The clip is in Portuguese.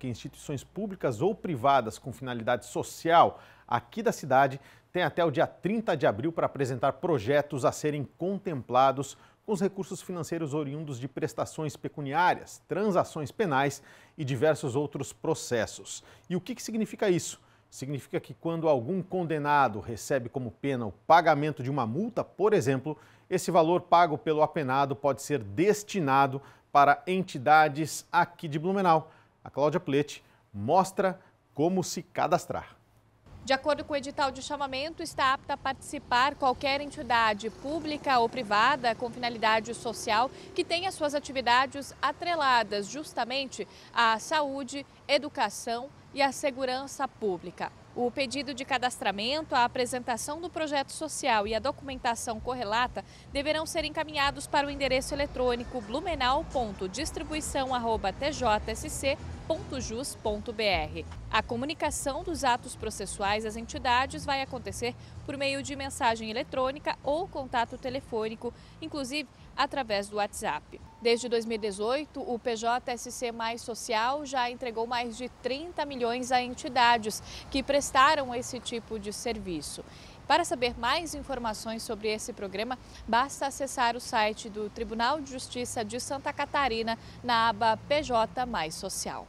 que instituições públicas ou privadas com finalidade social aqui da cidade têm até o dia 30 de abril para apresentar projetos a serem contemplados com os recursos financeiros oriundos de prestações pecuniárias, transações penais e diversos outros processos. E o que, que significa isso? Significa que quando algum condenado recebe como pena o pagamento de uma multa, por exemplo, esse valor pago pelo apenado pode ser destinado para entidades aqui de Blumenau a Cláudia Plete mostra como se cadastrar. De acordo com o edital de chamamento, está apta a participar qualquer entidade pública ou privada com finalidade social que tenha suas atividades atreladas justamente à saúde, educação e à segurança pública. O pedido de cadastramento, a apresentação do projeto social e a documentação correlata deverão ser encaminhados para o endereço eletrônico blumenau.distribuição.tjsc.com www.jus.br. A comunicação dos atos processuais às entidades vai acontecer por meio de mensagem eletrônica ou contato telefônico, inclusive através do WhatsApp. Desde 2018, o PJSC Mais Social já entregou mais de 30 milhões a entidades que prestaram esse tipo de serviço. Para saber mais informações sobre esse programa, basta acessar o site do Tribunal de Justiça de Santa Catarina na aba PJ Mais Social.